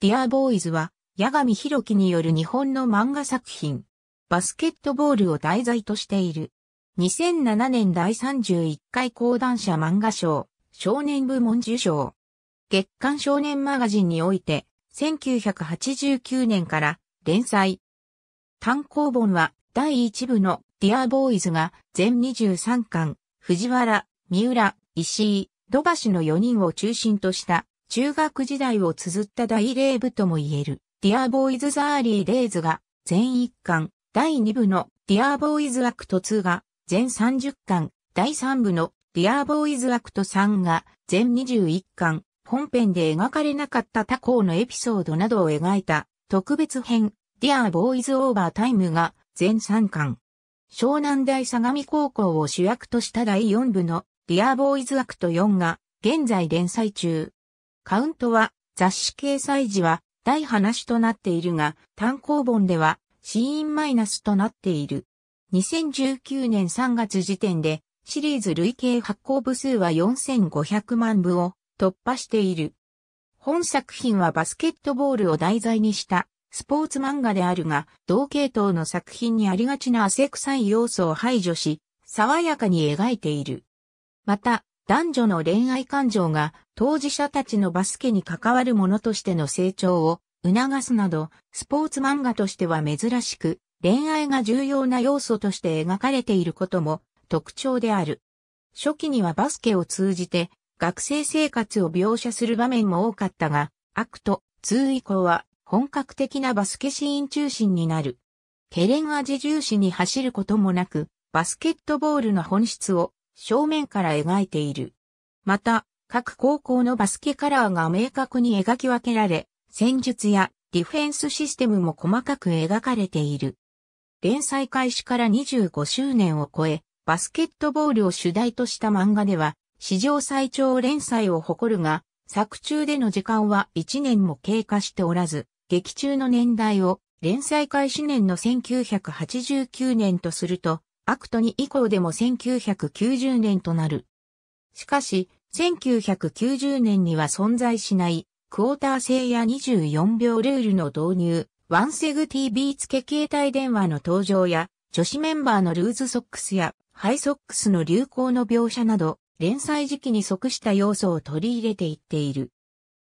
ディアーボーイズは、八神博樹による日本の漫画作品、バスケットボールを題材としている。2007年第31回講談社漫画賞、少年部門受賞。月刊少年マガジンにおいて、1989年から連載。単行本は第1部のディアーボーイズが全23巻、藤原、三浦、石井、土橋の4人を中心とした中学時代を綴った大霊部とも言える、ディアーボーイズ・ザーリー・デイズが全1巻、第2部のディア r ボーイズ・アクト2が全30巻、第3部のディア r ボーイズ・アクト3が全21巻、本編で描かれなかった他校のエピソードなどを描いた特別編、ディア b ボーイズ・オーバー・タイムが全3巻。湘南大相模高校を主役とした第4部のディア r ボーイズ・アクト4が現在連載中。カウントは雑誌掲載時は大話となっているが、単行本ではシーンマイナスとなっている。2019年3月時点でシリーズ累計発行部数は4500万部を突破している。本作品はバスケットボールを題材にしたスポーツ漫画であるが、同系統の作品にありがちな汗臭い要素を排除し、爽やかに描いている。また、男女の恋愛感情が当事者たちのバスケに関わるものとしての成長を促すなど、スポーツ漫画としては珍しく、恋愛が重要な要素として描かれていることも特徴である。初期にはバスケを通じて学生生活を描写する場面も多かったが、アクト2以降は本格的なバスケシーン中心になる。ケレン味重視に走ることもなく、バスケットボールの本質を正面から描いている。また、各高校のバスケカラーが明確に描き分けられ、戦術やディフェンスシステムも細かく描かれている。連載開始から25周年を超え、バスケットボールを主題とした漫画では、史上最長連載を誇るが、作中での時間は1年も経過しておらず、劇中の年代を連載開始年の1989年とすると、アクト2以降でも1990年となる。しかし、1990年には存在しない、クォーター制や24秒ルールの導入、ワンセグ TV 付け携帯電話の登場や、女子メンバーのルーズソックスや、ハイソックスの流行の描写など、連載時期に即した要素を取り入れていっている。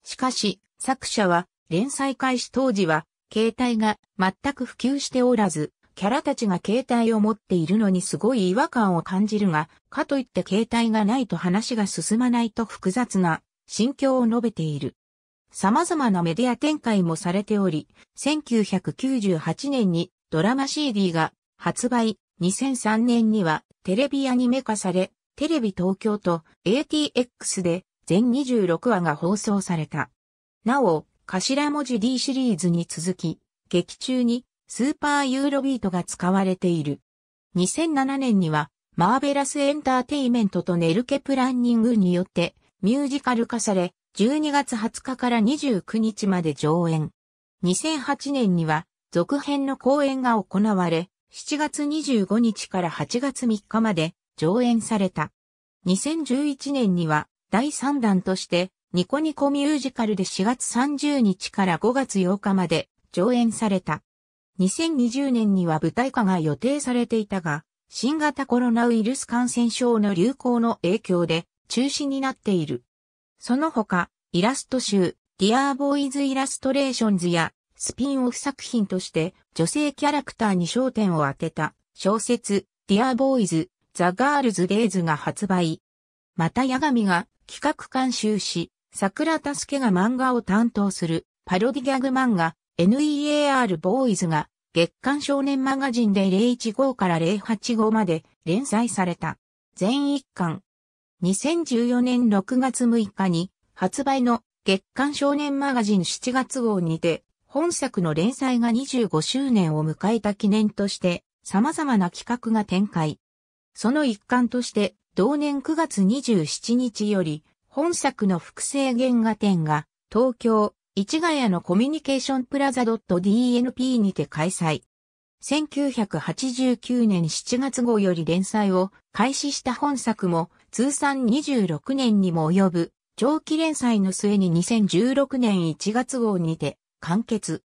しかし、作者は、連載開始当時は、携帯が全く普及しておらず、キャラたちが携帯を持っているのにすごい違和感を感じるが、かといって携帯がないと話が進まないと複雑な心境を述べている。様々なメディア展開もされており、1998年にドラマ CD が発売、2003年にはテレビアニメ化され、テレビ東京と ATX で全26話が放送された。なお、頭文字 D シリーズに続き、劇中にスーパーユーロビートが使われている。2007年には、マーベラスエンターテイメントとネルケプランニングによってミュージカル化され、12月20日から29日まで上演。2008年には続編の公演が行われ、7月25日から8月3日まで上演された。2011年には第3弾としてニコニコミュージカルで4月30日から5月8日まで上演された。2020年には舞台化が予定されていたが、新型コロナウイルス感染症の流行の影響で中止になっている。その他、イラスト集、ディアーボーイズ・イラストレーションズやスピンオフ作品として女性キャラクターに焦点を当てた小説、ディアーボーイズ、ザ・ガールズ・デイズが発売。また、ガ神が企画監修し、桜田助が漫画を担当するパロディギャグ漫画、NEAR ボーイズが月刊少年マガジンで015号から085号まで連載された。全一巻。2014年6月6日に発売の月刊少年マガジン7月号にて本作の連載が25周年を迎えた記念として様々な企画が展開。その一環として同年9月27日より本作の複製原画展が東京市ヶ谷のコミュニケーションプラザ .dnp にて開催。1989年7月号より連載を開始した本作も通算26年にも及ぶ長期連載の末に2016年1月号にて完結。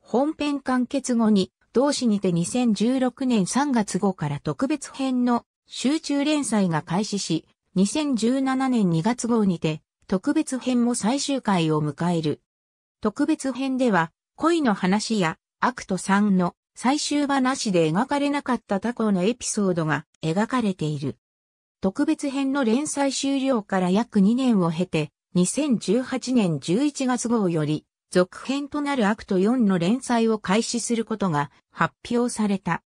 本編完結後に同誌にて2016年3月号から特別編の集中連載が開始し、2017年2月号にて特別編も最終回を迎える。特別編では、恋の話や、アクト3の最終話で描かれなかった他校のエピソードが描かれている。特別編の連載終了から約2年を経て、2018年11月号より、続編となるアクト4の連載を開始することが発表された。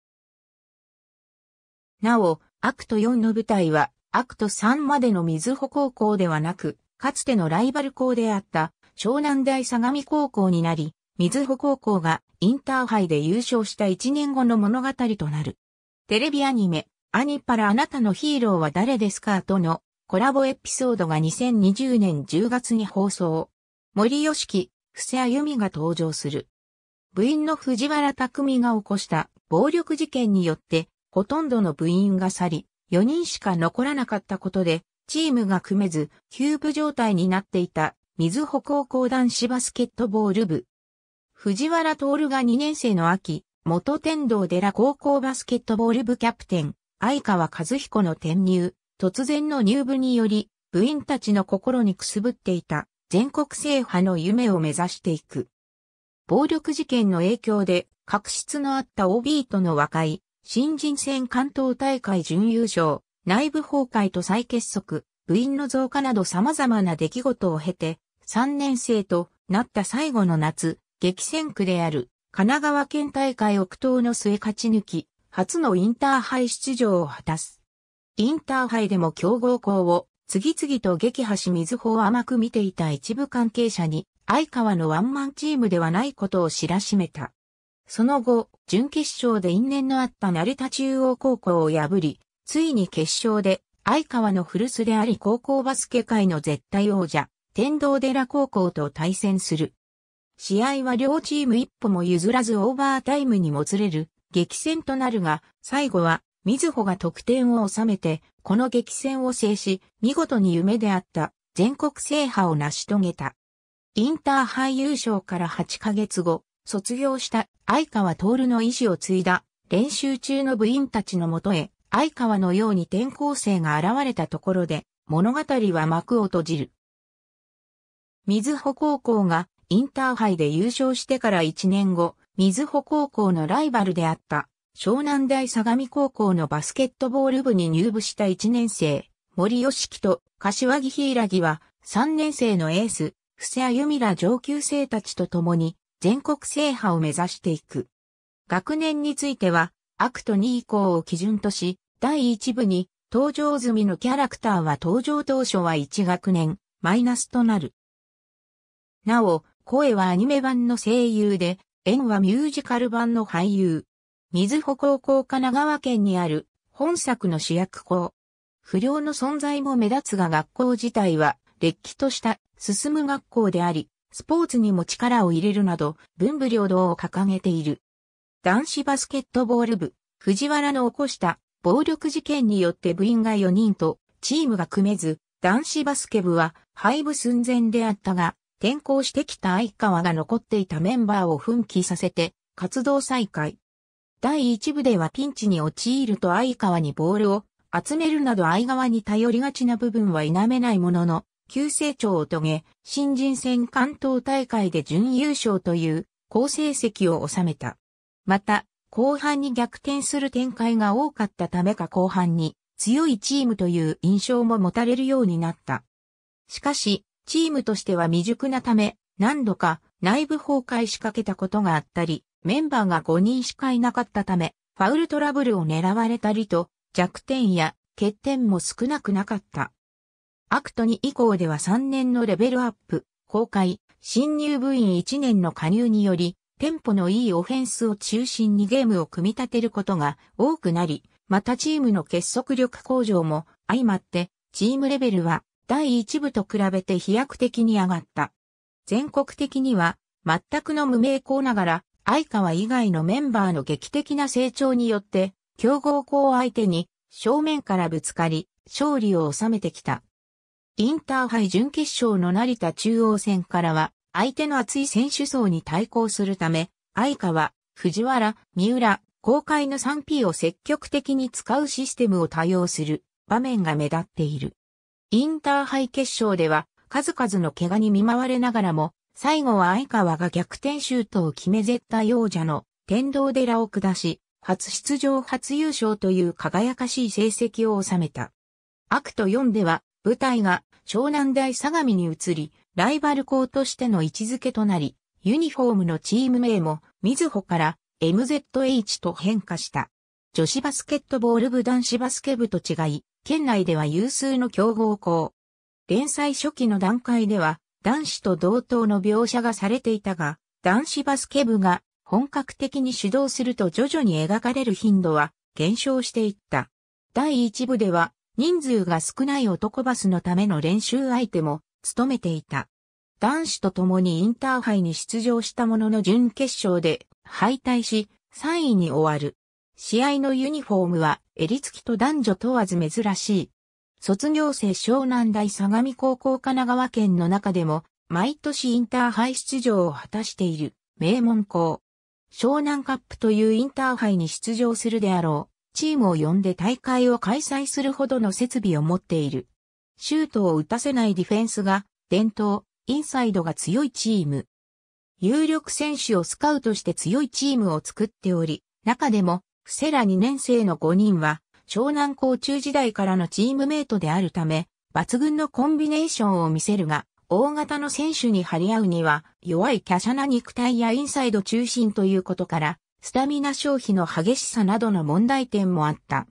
なお、アクト4の舞台は、アクト3までの水穂高校ではなく、かつてのライバル校であった、湘南大相模高校になり、水穂高校がインターハイで優勝した1年後の物語となる。テレビアニメ、アニパラあなたのヒーローは誰ですかとのコラボエピソードが2020年10月に放送。森吉木、布施歩美が登場する。部員の藤原匠が起こした暴力事件によって、ほとんどの部員が去り、4人しか残らなかったことで、チームが組めず、キューブ状態になっていた水穂高校男子バスケットボール部。藤原徹が2年生の秋、元天道寺高校バスケットボール部キャプテン、相川和彦の転入、突然の入部により、部員たちの心にくすぶっていた全国制覇の夢を目指していく。暴力事件の影響で、確執のあった OB との和解、新人戦関東大会準優勝、内部崩壊と再結束、部員の増加など様々な出来事を経て、3年生となった最後の夏、激戦区である神奈川県大会奥東の末勝ち抜き、初のインターハイ出場を果たす。インターハイでも強豪校を次々と撃破し水穂を甘く見ていた一部関係者に、相川のワンマンチームではないことを知らしめた。その後、準決勝で因縁のあった成田中央高校を破り、ついに決勝で相川の古巣であり高校バスケ界の絶対王者、天童寺高校と対戦する。試合は両チーム一歩も譲らずオーバータイムにもつれる激戦となるが、最後は、水穂が得点を収めて、この激戦を制し、見事に夢であった全国制覇を成し遂げた。インターハイ優勝から8ヶ月後、卒業した相川徹の意志を継いだ練習中の部員たちのもとへ相川のように転校生が現れたところで、物語は幕を閉じる。水穂高校がインターハイで優勝してから1年後、水穂高校のライバルであった湘南大相模高校のバスケットボール部に入部した1年生、森吉樹と柏木柊は3年生のエース、布施歩美ら上級生たちと共に全国制覇を目指していく。学年についてはアクト2以降を基準とし、第1部に登場済みのキャラクターは登場当初は1学年、マイナスとなる。なお、声はアニメ版の声優で、縁はミュージカル版の俳優。水穂高校神奈川県にある本作の主役校。不良の存在も目立つが学校自体は、劣気とした進む学校であり、スポーツにも力を入れるなど、文武両道を掲げている。男子バスケットボール部、藤原の起こした暴力事件によって部員が4人とチームが組めず、男子バスケ部は廃部寸前であったが、転校してきた相川が残っていたメンバーを奮起させて活動再開。第1部ではピンチに陥ると相川にボールを集めるなど相川に頼りがちな部分は否めないものの、急成長を遂げ、新人戦関東大会で準優勝という好成績を収めた。また、後半に逆転する展開が多かったためか後半に強いチームという印象も持たれるようになった。しかし、チームとしては未熟なため、何度か内部崩壊しかけたことがあったり、メンバーが5人しかいなかったため、ファウルトラブルを狙われたりと、弱点や欠点も少なくなかった。アクト2以降では3年のレベルアップ、公開、新入部員1年の加入により、テンポのいいオフェンスを中心にゲームを組み立てることが多くなり、またチームの結束力向上も相まって、チームレベルは第一部と比べて飛躍的に上がった。全国的には全くの無名校ながら、相川以外のメンバーの劇的な成長によって、強豪校相手に正面からぶつかり、勝利を収めてきた。インターハイ準決勝の成田中央戦からは、相手の厚い選手層に対抗するため、相川、藤原、三浦、公開の 3P を積極的に使うシステムを多用する場面が目立っている。インターハイ決勝では数々の怪我に見舞われながらも、最後は相川が逆転シュートを決め絶対王者の天道寺を下し、初出場初優勝という輝かしい成績を収めた。アクト4では舞台が湘南大相模に移り、ライバル校としての位置づけとなり、ユニフォームのチーム名も、みずほから MZH と変化した。女子バスケットボール部男子バスケ部と違い、県内では有数の強豪校。連載初期の段階では、男子と同等の描写がされていたが、男子バスケ部が本格的に主導すると徐々に描かれる頻度は減少していった。第一部では人数が少ない男バスのための練習相手も務めていた。男子と共にインターハイに出場したものの準決勝で敗退し、3位に終わる。試合のユニフォームは襟付きと男女問わず珍しい。卒業生湘南大相模高校神奈川県の中でも毎年インターハイ出場を果たしている名門校。湘南カップというインターハイに出場するであろう。チームを呼んで大会を開催するほどの設備を持っている。シュートを打たせないディフェンスが伝統、インサイドが強いチーム。有力選手をスカウトして強いチームを作っており、中でも、フセラ2年生の5人は、湘南高中時代からのチームメイトであるため、抜群のコンビネーションを見せるが、大型の選手に張り合うには、弱い華奢な肉体やインサイド中心ということから、スタミナ消費の激しさなどの問題点もあった。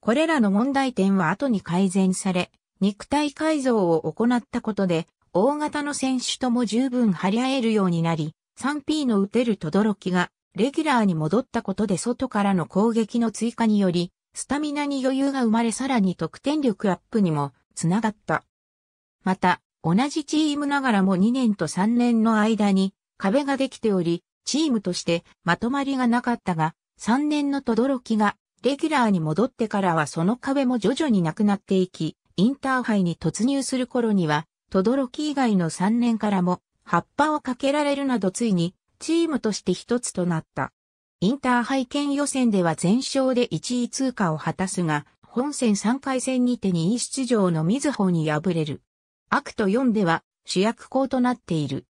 これらの問題点は後に改善され、肉体改造を行ったことで、大型の選手とも十分張り合えるようになり、3P の打てる轟が、レギュラーに戻ったことで外からの攻撃の追加により、スタミナに余裕が生まれさらに得点力アップにもつながった。また、同じチームながらも2年と3年の間に壁ができており、チームとしてまとまりがなかったが、3年の轟がレギュラーに戻ってからはその壁も徐々になくなっていき、インターハイに突入する頃には、轟以外の3年からも、葉っぱをかけられるなどついに、チームとして一つとなった。インターハイ県予選では全勝で1位通過を果たすが、本戦3回戦にて2位出場の水穂に敗れる。アクト4では主役校となっている。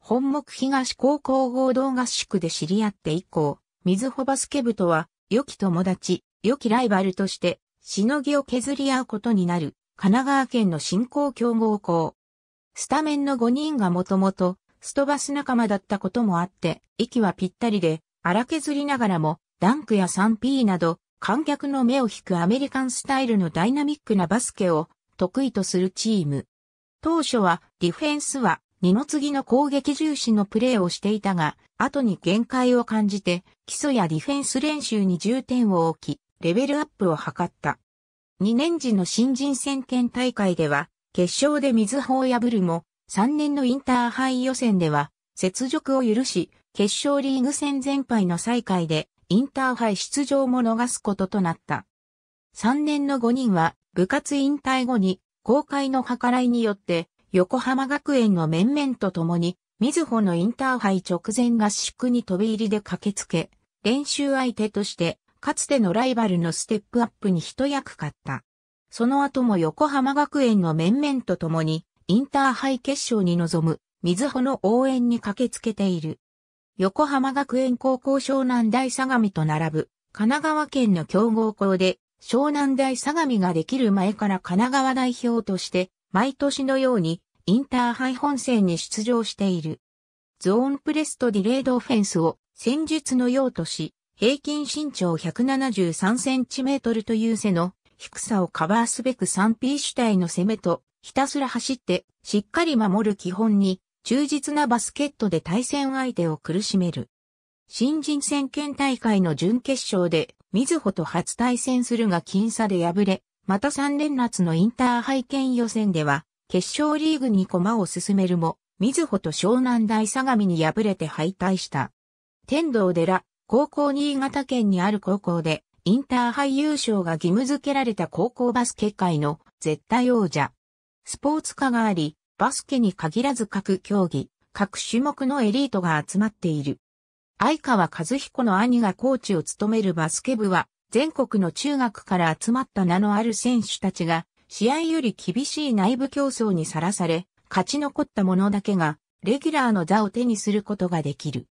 本木東高校合同合宿で知り合って以降、水穂バスケ部とは良き友達、良きライバルとしてしのぎを削り合うことになる、神奈川県の新興強豪校。スタメンの5人がもともと、ストバス仲間だったこともあって、息はぴったりで、荒削りながらも、ダンクや 3P など、観客の目を引くアメリカンスタイルのダイナミックなバスケを得意とするチーム。当初はディフェンスは二の次の攻撃重視のプレーをしていたが、後に限界を感じて基礎やディフェンス練習に重点を置き、レベルアップを図った。2年時の新人選県大会では、決勝で水穂を破るも、3年のインターハイ予選では、雪辱を許し、決勝リーグ戦全敗の再開で、インターハイ出場も逃すこととなった。3年の5人は、部活引退後に、公開の計らいによって、横浜学園の面々と共に、水穂のインターハイ直前合宿に飛び入りで駆けつけ、練習相手としてかつてのライバルのステップアップに一役買った。その後も横浜学園の面々と共に、インターハイ決勝に臨む、水穂の応援に駆けつけている。横浜学園高校湘南大相模と並ぶ、神奈川県の強豪校で、湘南大相模ができる前から神奈川代表として、毎年のように、インターハイ本戦に出場している。ゾーンプレスとディレードオフェンスを戦術の用途とし、平均身長 173cm という背の低さをカバーすべく 3P 主体の攻めと、ひたすら走ってしっかり守る基本に、忠実なバスケットで対戦相手を苦しめる。新人選県大会の準決勝で、水穂と初対戦するが僅差で敗れ、また3連夏のインターハイ県予選では、決勝リーグに駒を進めるも、水穂と湘南大相模に敗れて敗退した。天童寺、高校新潟県にある高校で、インターハイ優勝が義務付けられた高校バスケ界の絶対王者。スポーツ科があり、バスケに限らず各競技、各種目のエリートが集まっている。相川和彦の兄がコーチを務めるバスケ部は、全国の中学から集まった名のある選手たちが、試合より厳しい内部競争にさらされ、勝ち残った者だけが、レギュラーの座を手にすることができる。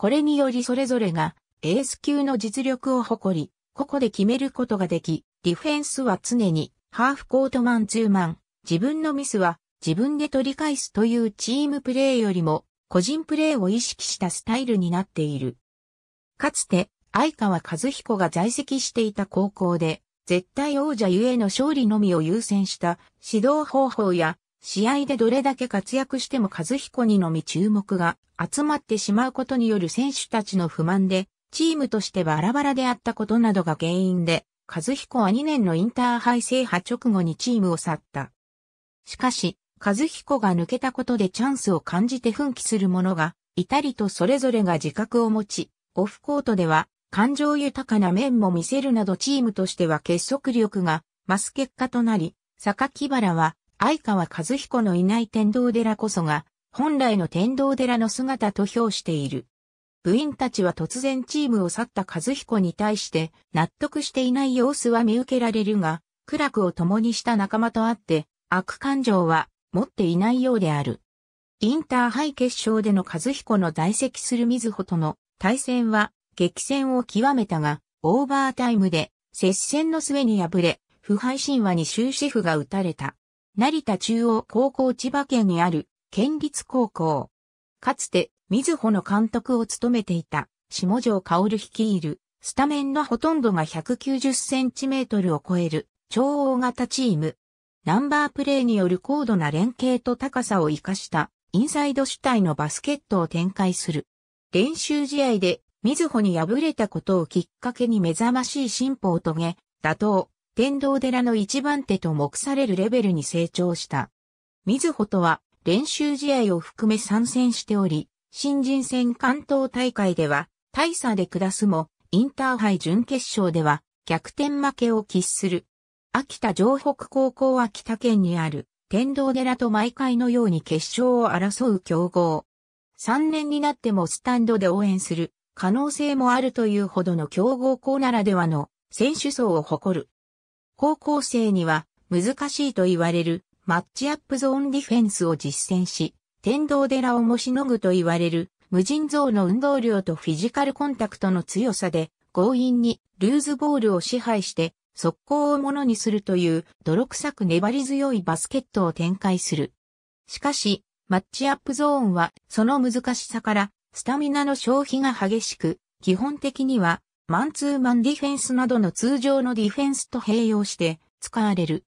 これによりそれぞれがエース級の実力を誇り、ここで決めることができ、ディフェンスは常にハーフコートマンツーマン、自分のミスは自分で取り返すというチームプレーよりも個人プレーを意識したスタイルになっている。かつて、相川和彦が在籍していた高校で、絶対王者ゆえの勝利のみを優先した指導方法や試合でどれだけ活躍しても和彦にのみ注目が集まってしまうことによる選手たちの不満で、チームとしてバラバラであったことなどが原因で、和彦は2年のインターハイ制覇直後にチームを去った。しかし、和彦が抜けたことでチャンスを感じて奮起する者が、いたりとそれぞれが自覚を持ち、オフコートでは、感情豊かな面も見せるなどチームとしては結束力が増す結果となり、坂木原は相川和彦のいない天道寺こそが、本来の天道寺の姿と評している。部員たちは突然チームを去った和彦に対して納得していない様子は見受けられるが、苦楽を共にした仲間とあって、悪感情は持っていないようである。インターハイ決勝での和彦の在籍する水穂との対戦は激戦を極めたが、オーバータイムで接戦の末に敗れ、不敗神話に終止符が打たれた。成田中央高校千葉県にある県立高校。かつて、水穂の監督を務めていた、下城薫率いる、スタメンのほとんどが190センチメートルを超える、超大型チーム。ナンバープレーによる高度な連携と高さを活かしたインサイド主体のバスケットを展開する。練習試合で、水穂に敗れたことをきっかけに目覚ましい進歩を遂げ、打倒、天道寺の一番手と目されるレベルに成長した。水穂とは練習試合を含め参戦しており、新人戦関東大会では大差で下すも、インターハイ準決勝では逆転負けを喫する。秋田城北高校は北県にある天道寺と毎回のように決勝を争う競合。3年になってもスタンドで応援する可能性もあるというほどの強豪校ならではの選手層を誇る。高校生には難しいと言われるマッチアップゾーンディフェンスを実践し、天道寺をもしのぐと言われる無尽蔵の運動量とフィジカルコンタクトの強さで強引にルーズボールを支配して速攻をものにするという泥臭く粘り強いバスケットを展開する。しかし、マッチアップゾーンはその難しさからスタミナの消費が激しく、基本的にはマンツーマンディフェンスなどの通常のディフェンスと併用して使われる。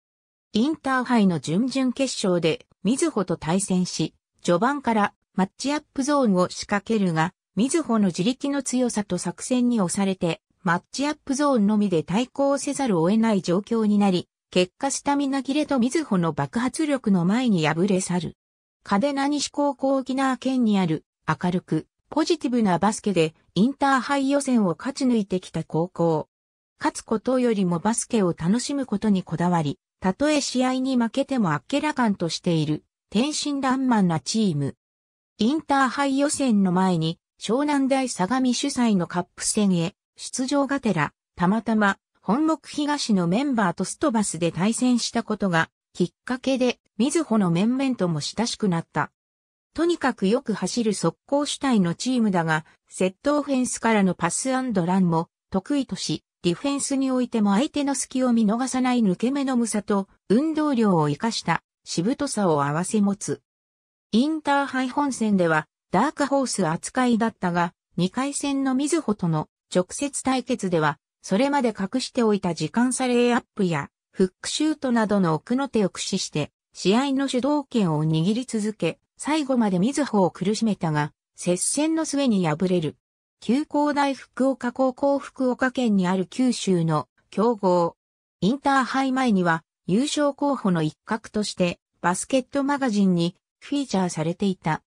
インターハイの準々決勝で、水穂と対戦し、序盤からマッチアップゾーンを仕掛けるが、水穂の自力の強さと作戦に押されて、マッチアップゾーンのみで対抗せざるを得ない状況になり、結果スタミナ切れと水穂の爆発力の前に敗れ去る。嘉手ナ西高校沖縄県にある明るくポジティブなバスケでインターハイ予選を勝ち抜いてきた高校。勝つことよりもバスケを楽しむことにこだわり、たとえ試合に負けてもあっけらかんとしている、天真爛漫なチーム。インターハイ予選の前に、湘南大相模主催のカップ戦へ、出場がてら、たまたま、本木東のメンバーとストバスで対戦したことが、きっかけで、みずほの面々とも親しくなった。とにかくよく走る速攻主体のチームだが、セットオフェンスからのパスランも得意とし、ディフェンスにおいても相手の隙を見逃さない抜け目の無さと運動量を活かしたしぶとさを合わせ持つ。インターハイ本戦ではダークホース扱いだったが、2回戦の水穂との直接対決では、それまで隠しておいた時間差レイアップやフックシュートなどの奥の手を駆使して、試合の主導権を握り続け、最後まで水穂を苦しめたが、接戦の末に敗れる。旧高大福岡高校福岡県にある九州の強豪。インターハイ前には優勝候補の一角としてバスケットマガジンにフィーチャーされていた。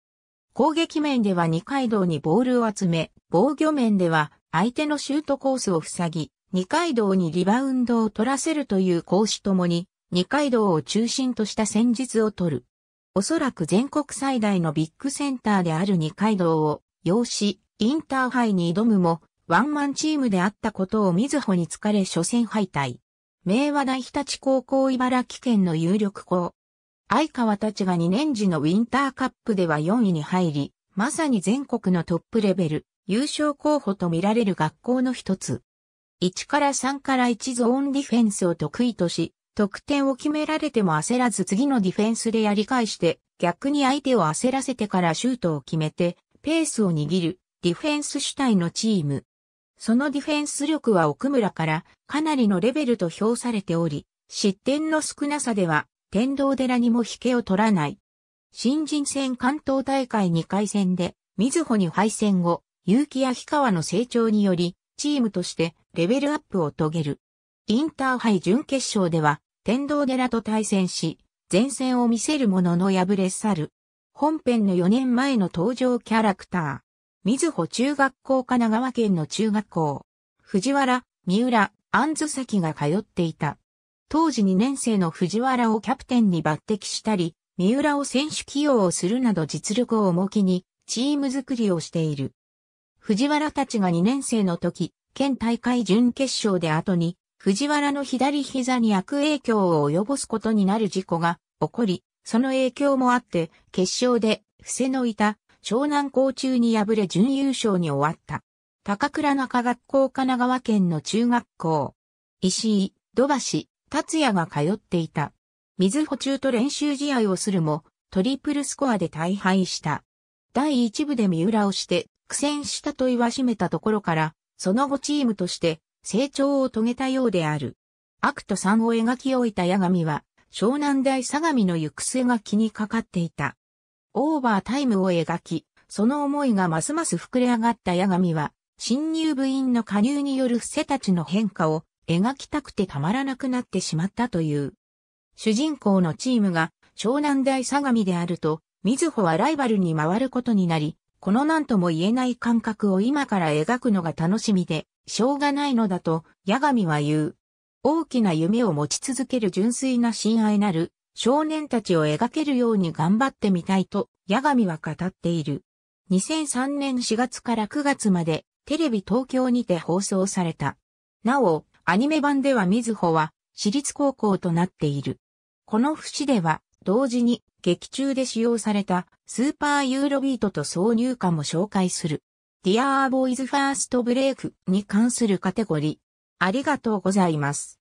攻撃面では二階堂にボールを集め、防御面では相手のシュートコースを塞ぎ、二階堂にリバウンドを取らせるという講師ともに、二階堂を中心とした戦術を取る。おそらく全国最大のビッグセンターである二階堂を要し、インターハイに挑むも、ワンマンチームであったことを水穂に疲れ初戦敗退。明和大日立高校茨城県の有力校。相川たちが2年時のウィンターカップでは4位に入り、まさに全国のトップレベル、優勝候補と見られる学校の一つ。1から3から1ゾーンディフェンスを得意とし、得点を決められても焦らず次のディフェンスでやり返して、逆に相手を焦らせてからシュートを決めて、ペースを握る、ディフェンス主体のチーム。そのディフェンス力は奥村からかなりのレベルと評されており、失点の少なさでは、天道寺にも引けを取らない。新人戦関東大会2回戦で、水穂に敗戦後、結城や氷川の成長により、チームとしてレベルアップを遂げる。インターハイ準決勝では、天道寺と対戦し、前線を見せるものの破れ去る。本編の4年前の登場キャラクター。水穂中学校神奈川県の中学校。藤原、三浦、安津崎が通っていた。当時2年生の藤原をキャプテンに抜擢したり、三浦を選手起用をするなど実力を重きに、チーム作りをしている。藤原たちが2年生の時、県大会準決勝で後に、藤原の左膝に悪影響を及ぼすことになる事故が起こり、その影響もあって、決勝で、伏せのいた、湘南校中に敗れ準優勝に終わった。高倉中学校神奈川県の中学校。石井、土橋、達也が通っていた。水穂中と練習試合をするも、トリプルスコアで大敗した。第一部で三浦をして、苦戦したと言わしめたところから、その後チームとして、成長を遂げたようである。悪と三を描き終えた矢神は、湘南大相模の行く末が気にかかっていた。オーバータイムを描き、その思いがますます膨れ上がった矢神は、新入部員の加入による伏せたちの変化を描きたくてたまらなくなってしまったという。主人公のチームが湘南大相模であると、水穂はライバルに回ることになり、この何とも言えない感覚を今から描くのが楽しみで、しょうがないのだと、ガ神は言う。大きな夢を持ち続ける純粋な親愛なる少年たちを描けるように頑張ってみたいと、ガ神は語っている。2003年4月から9月まで、テレビ東京にて放送された。なお、アニメ版ではみずほは、私立高校となっている。この節では、同時に劇中で使用されたスーパーユーロビートと挿入歌も紹介する。Dear Boys First Break に関するカテゴリー。ありがとうございます。